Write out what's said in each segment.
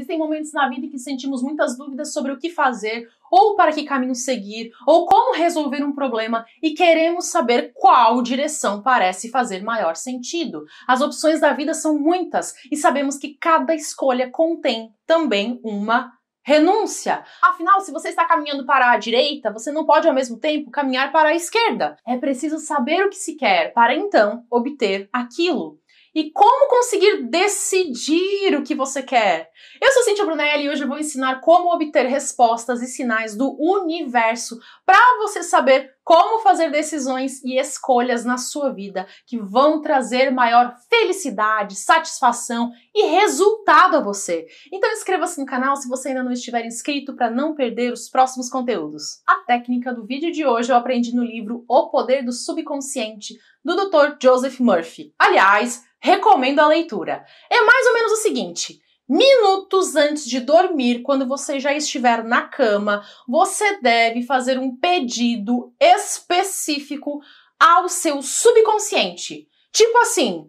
Existem momentos na vida em que sentimos muitas dúvidas sobre o que fazer, ou para que caminho seguir, ou como resolver um problema e queremos saber qual direção parece fazer maior sentido. As opções da vida são muitas e sabemos que cada escolha contém também uma renúncia. Afinal, se você está caminhando para a direita, você não pode ao mesmo tempo caminhar para a esquerda. É preciso saber o que se quer para então obter aquilo e como conseguir decidir o que você quer. Eu sou Cintia Brunelli e hoje eu vou ensinar como obter respostas e sinais do universo para você saber como fazer decisões e escolhas na sua vida que vão trazer maior felicidade, satisfação e resultado a você. Então inscreva-se no canal se você ainda não estiver inscrito para não perder os próximos conteúdos. A técnica do vídeo de hoje eu aprendi no livro O Poder do Subconsciente, do Dr. Joseph Murphy. Aliás, recomendo a leitura. É mais ou menos o seguinte: Minutos antes de dormir, quando você já estiver na cama, você deve fazer um pedido específico ao seu subconsciente. Tipo assim,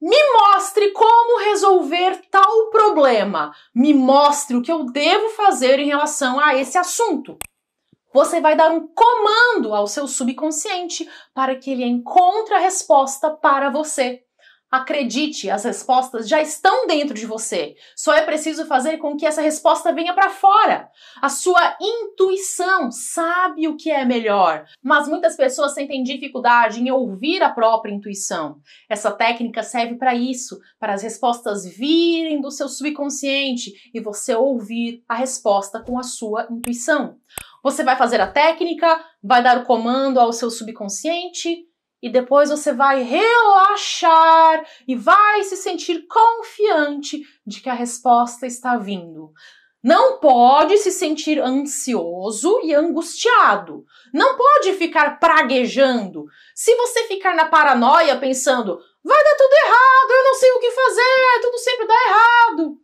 me mostre como resolver tal problema. Me mostre o que eu devo fazer em relação a esse assunto. Você vai dar um comando ao seu subconsciente para que ele encontre a resposta para você. Acredite, as respostas já estão dentro de você. Só é preciso fazer com que essa resposta venha para fora. A sua intuição sabe o que é melhor, mas muitas pessoas sentem dificuldade em ouvir a própria intuição. Essa técnica serve para isso, para as respostas virem do seu subconsciente e você ouvir a resposta com a sua intuição. Você vai fazer a técnica, vai dar o comando ao seu subconsciente, e depois você vai relaxar e vai se sentir confiante de que a resposta está vindo. Não pode se sentir ansioso e angustiado. Não pode ficar praguejando. Se você ficar na paranoia pensando, vai dar tudo errado, eu não sei o que fazer, tudo sempre dá errado.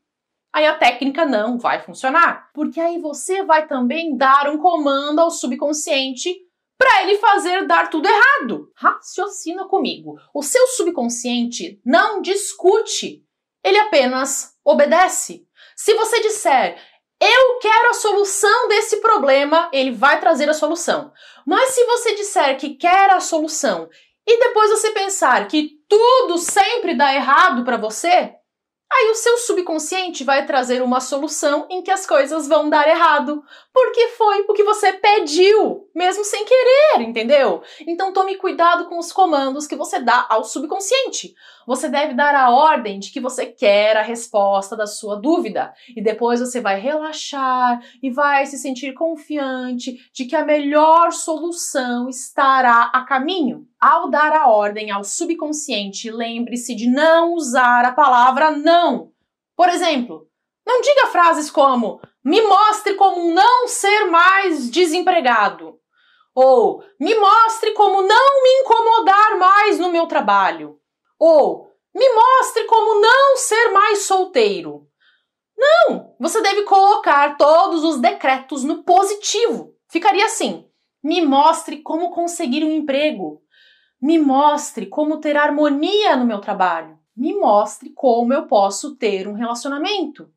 Aí a técnica não vai funcionar, porque aí você vai também dar um comando ao subconsciente para ele fazer dar tudo errado. Raciocina comigo. O seu subconsciente não discute, ele apenas obedece. Se você disser eu quero a solução desse problema, ele vai trazer a solução. Mas se você disser que quer a solução e depois você pensar que tudo sempre dá errado para você, Aí o seu subconsciente vai trazer uma solução em que as coisas vão dar errado, porque foi o que você pediu, mesmo sem querer, entendeu? Então tome cuidado com os comandos que você dá ao subconsciente. Você deve dar a ordem de que você quer a resposta da sua dúvida e depois você vai relaxar e vai se sentir confiante de que a melhor solução estará a caminho. Ao dar a ordem ao subconsciente, lembre-se de não usar a palavra não. Por exemplo, não diga frases como me mostre como não ser mais desempregado. Ou me mostre como não me incomodar mais no meu trabalho. Ou me mostre como não ser mais solteiro. Não! Você deve colocar todos os decretos no positivo. Ficaria assim: me mostre como conseguir um emprego. Me mostre como ter harmonia no meu trabalho. Me mostre como eu posso ter um relacionamento.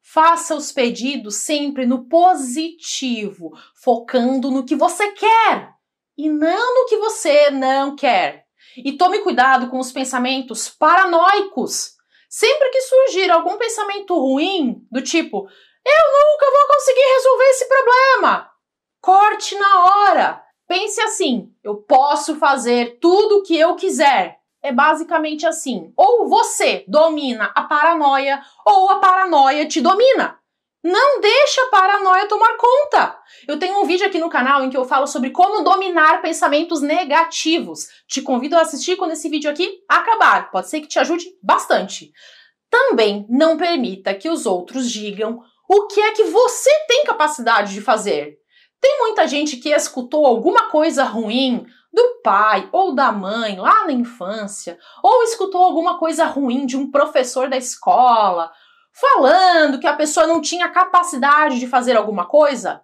Faça os pedidos sempre no positivo, focando no que você quer e não no que você não quer. E tome cuidado com os pensamentos paranoicos. Sempre que surgir algum pensamento ruim, do tipo, eu nunca vou conseguir resolver esse problema, corte na hora. Pense assim: eu posso fazer tudo o que eu quiser. É basicamente assim: ou você domina a paranoia, ou a paranoia te domina. Não deixa a paranoia tomar conta. Eu tenho um vídeo aqui no canal em que eu falo sobre como dominar pensamentos negativos. Te convido a assistir quando esse vídeo aqui acabar. Pode ser que te ajude bastante. Também não permita que os outros digam o que é que você tem capacidade de fazer. Tem muita gente que escutou alguma coisa ruim do pai ou da mãe lá na infância, ou escutou alguma coisa ruim de um professor da escola, falando que a pessoa não tinha capacidade de fazer alguma coisa.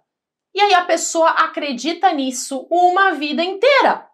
E aí a pessoa acredita nisso uma vida inteira.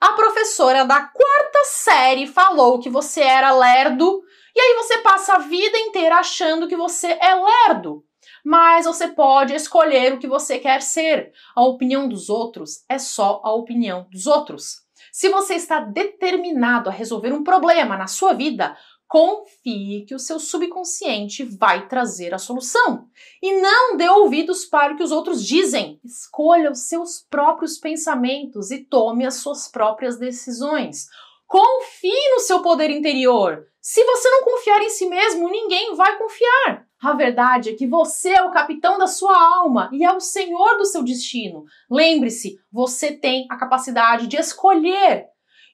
A professora da quarta série falou que você era lerdo, e aí você passa a vida inteira achando que você é lerdo mas você pode escolher o que você quer ser. A opinião dos outros é só a opinião dos outros. Se você está determinado a resolver um problema na sua vida, confie que o seu subconsciente vai trazer a solução. E não dê ouvidos para o que os outros dizem. Escolha os seus próprios pensamentos e tome as suas próprias decisões. Confie no seu poder interior. Se você não confiar em si mesmo, ninguém vai confiar. A verdade é que você é o capitão da sua alma e é o senhor do seu destino. Lembre-se, você tem a capacidade de escolher.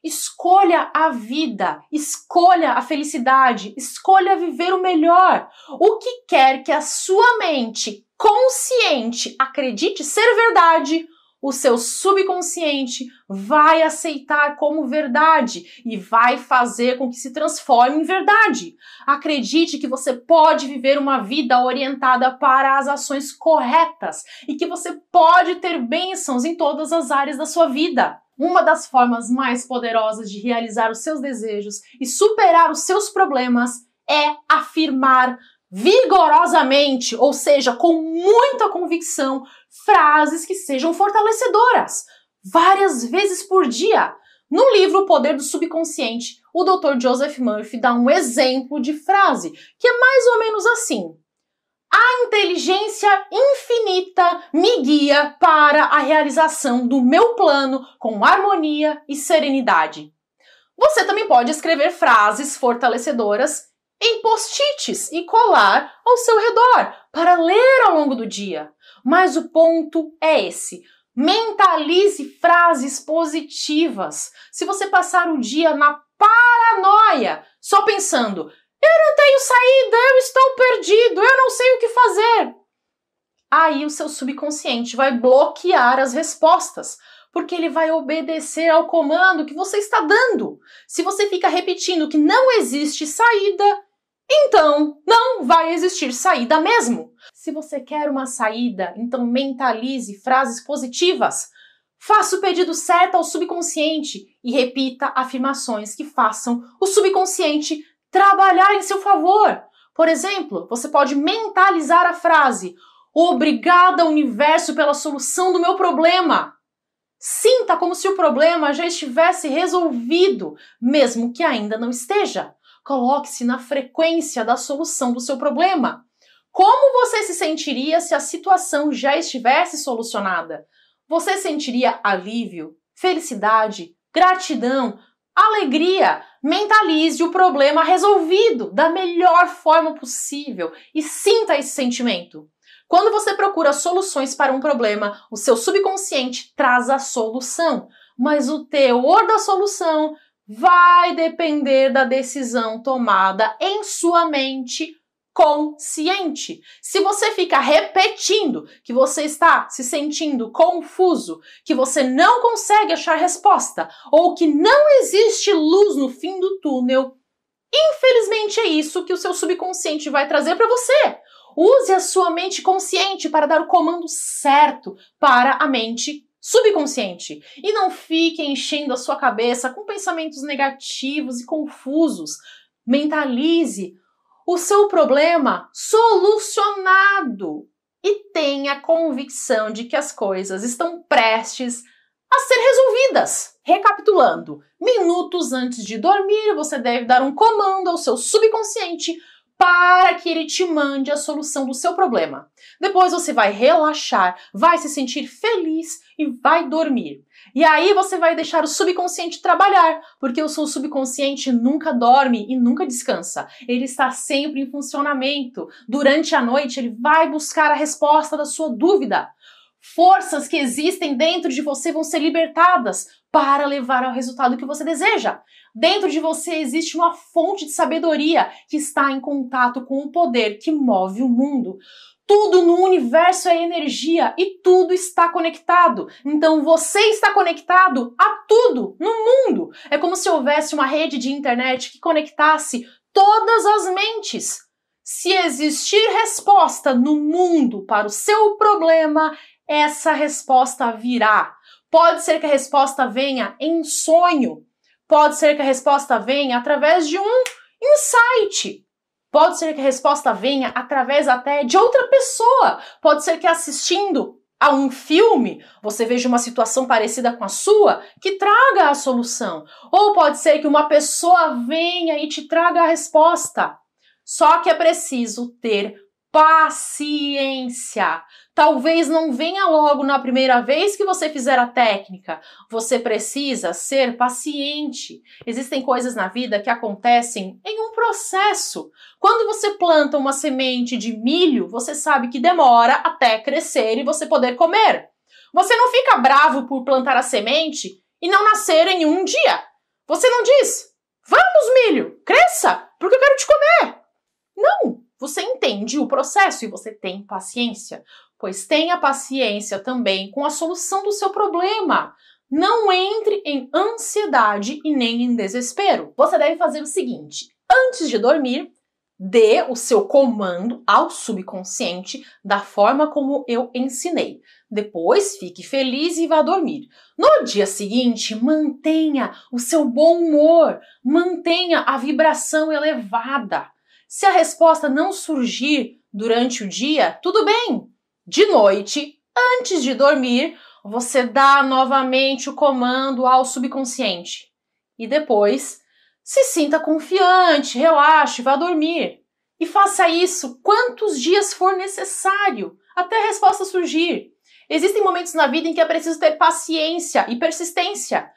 Escolha a vida, escolha a felicidade, escolha viver o melhor. O que quer que a sua mente consciente acredite ser verdade, o seu subconsciente vai aceitar como verdade e vai fazer com que se transforme em verdade. Acredite que você pode viver uma vida orientada para as ações corretas e que você pode ter bênçãos em todas as áreas da sua vida. Uma das formas mais poderosas de realizar os seus desejos e superar os seus problemas é afirmar vigorosamente, ou seja, com muita convicção, frases que sejam fortalecedoras, várias vezes por dia. No livro O Poder do Subconsciente, o Dr. Joseph Murphy dá um exemplo de frase que é mais ou menos assim: A inteligência infinita me guia para a realização do meu plano com harmonia e serenidade. Você também pode escrever frases fortalecedoras em post-its e colar ao seu redor para ler ao longo do dia. Mas o ponto é esse. Mentalize frases positivas. Se você passar o dia na paranoia, só pensando, eu não tenho saída, eu estou perdido, eu não sei o que fazer. Aí o seu subconsciente vai bloquear as respostas, porque ele vai obedecer ao comando que você está dando. Se você fica repetindo que não existe saída, então, não vai existir saída mesmo. Se você quer uma saída, então mentalize frases positivas. Faça o pedido certo ao subconsciente e repita afirmações que façam o subconsciente trabalhar em seu favor. Por exemplo, você pode mentalizar a frase: Obrigada, universo, pela solução do meu problema. Sinta como se o problema já estivesse resolvido, mesmo que ainda não esteja. Coloque-se na frequência da solução do seu problema. Como você se sentiria se a situação já estivesse solucionada? Você sentiria alívio, felicidade, gratidão, alegria. Mentalize o problema resolvido da melhor forma possível e sinta esse sentimento. Quando você procura soluções para um problema, o seu subconsciente traz a solução, mas o teor da solução vai depender da decisão tomada em sua mente consciente. Se você fica repetindo que você está se sentindo confuso, que você não consegue achar resposta ou que não existe luz no fim do túnel, infelizmente é isso que o seu subconsciente vai trazer para você. Use a sua mente consciente para dar o comando certo para a mente subconsciente e não fique enchendo a sua cabeça com pensamentos negativos e confusos. Mentalize o seu problema solucionado e tenha convicção de que as coisas estão prestes a ser resolvidas. Recapitulando, minutos antes de dormir, você deve dar um comando ao seu subconsciente para que ele te mande a solução do seu problema. Depois você vai relaxar, vai se sentir feliz e vai dormir. E aí você vai deixar o subconsciente trabalhar, porque o seu subconsciente nunca dorme e nunca descansa. Ele está sempre em funcionamento. Durante a noite ele vai buscar a resposta da sua dúvida forças que existem dentro de você vão ser libertadas para levar ao resultado que você deseja. Dentro de você existe uma fonte de sabedoria que está em contato com o poder que move o mundo. Tudo no universo é energia e tudo está conectado. Então você está conectado a tudo no mundo. É como se houvesse uma rede de internet que conectasse todas as mentes. Se existir resposta no mundo para o seu problema, essa resposta virá. Pode ser que a resposta venha em sonho, pode ser que a resposta venha através de um insight, pode ser que a resposta venha através até de outra pessoa, pode ser que assistindo a um filme você veja uma situação parecida com a sua que traga a solução, ou pode ser que uma pessoa venha e te traga a resposta. Só que é preciso ter paciência. Talvez não venha logo na primeira vez que você fizer a técnica. Você precisa ser paciente. Existem coisas na vida que acontecem em um processo. Quando você planta uma semente de milho, você sabe que demora até crescer e você poder comer. Você não fica bravo por plantar a semente e não nascer em um dia. Você não diz: "Vamos, milho, cresça, porque eu quero te comer". Você entende o processo e você tem paciência, pois tenha paciência também com a solução do seu problema. Não entre em ansiedade e nem em desespero. Você deve fazer o seguinte: antes de dormir, dê o seu comando ao subconsciente da forma como eu ensinei. Depois fique feliz e vá dormir. No dia seguinte, mantenha o seu bom humor, mantenha a vibração elevada. Se a resposta não surgir durante o dia, tudo bem. De noite, antes de dormir, você dá novamente o comando ao subconsciente. E depois, se sinta confiante, relaxe, vá dormir. E faça isso quantos dias for necessário, até a resposta surgir. Existem momentos na vida em que é preciso ter paciência e persistência.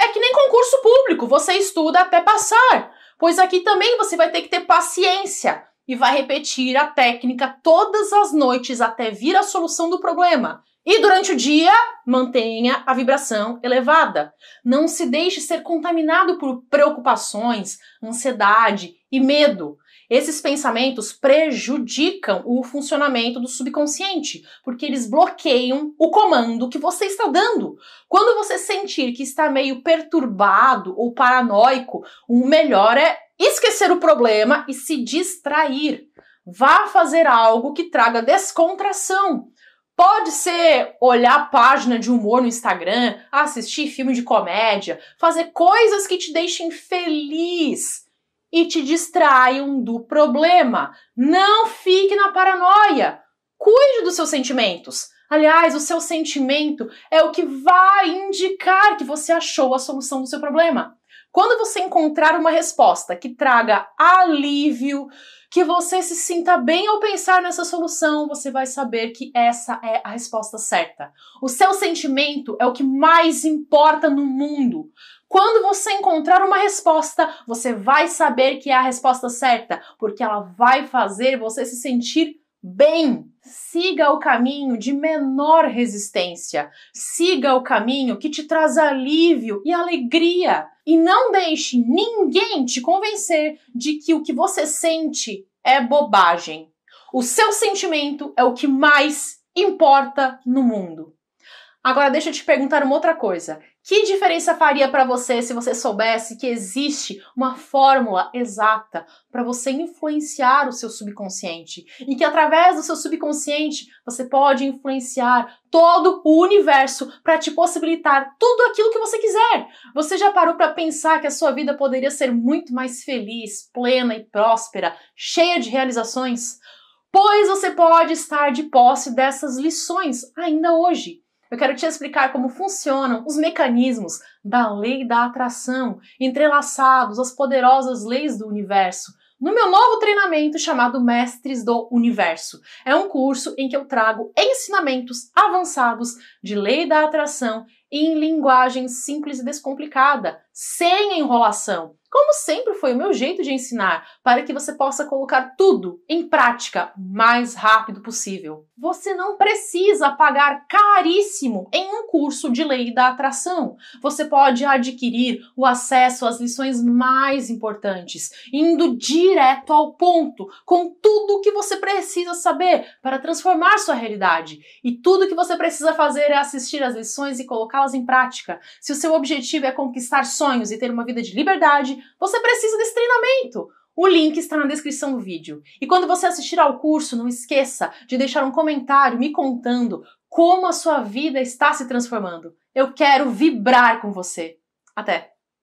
É que nem concurso público, você estuda até passar pois aqui também você vai ter que ter paciência e vai repetir a técnica todas as noites até vir a solução do problema. E durante o dia, mantenha a vibração elevada. Não se deixe ser contaminado por preocupações, ansiedade e medo. Esses pensamentos prejudicam o funcionamento do subconsciente, porque eles bloqueiam o comando que você está dando. Quando você sentir que está meio perturbado ou paranoico, o melhor é esquecer o problema e se distrair. Vá fazer algo que traga descontração. Pode ser olhar página de humor no Instagram, assistir filme de comédia, fazer coisas que te deixem feliz e te distraiam do problema. Não fique na paranoia. Cuide dos seus sentimentos. Aliás, o seu sentimento é o que vai indicar que você achou a solução do seu problema. Quando você encontrar uma resposta que traga alívio, que você se sinta bem ao pensar nessa solução, você vai saber que essa é a resposta certa. O seu sentimento é o que mais importa no mundo. Quando você encontrar uma resposta, você vai saber que é a resposta certa, porque ela vai fazer você se sentir bem. Siga o caminho de menor resistência. Siga o caminho que te traz alívio e alegria. E não deixe ninguém te convencer de que o que você sente é bobagem. O seu sentimento é o que mais importa no mundo. Agora deixa eu te perguntar uma outra coisa. Que diferença faria para você se você soubesse que existe uma fórmula exata para você influenciar o seu subconsciente e que através do seu subconsciente você pode influenciar todo o universo para te possibilitar tudo aquilo que você quiser? Você já parou para pensar que a sua vida poderia ser muito mais feliz, plena e próspera, cheia de realizações? Pois você pode estar de posse dessas lições ainda hoje. Eu quero te explicar como funcionam os mecanismos da lei da atração, entrelaçados às poderosas leis do universo, no meu novo treinamento chamado Mestres do Universo. É um curso em que eu trago ensinamentos avançados de lei da atração em linguagem simples e descomplicada, sem enrolação. Como sempre foi o meu jeito de ensinar, para que você possa colocar tudo em prática o mais rápido possível. Você não precisa pagar caríssimo em um curso de lei da atração. Você pode adquirir o acesso às lições mais importantes, indo direto ao ponto, com tudo o que você precisa saber para transformar sua realidade. E tudo o que você precisa fazer é assistir às lições e colocá-las em prática. Se o seu objetivo é conquistar sonhos e ter uma vida de liberdade, você precisa desse treinamento. O link está na descrição do vídeo. E quando você assistir ao curso, não esqueça de deixar um comentário me contando como a sua vida está se transformando. Eu quero vibrar com você. Até!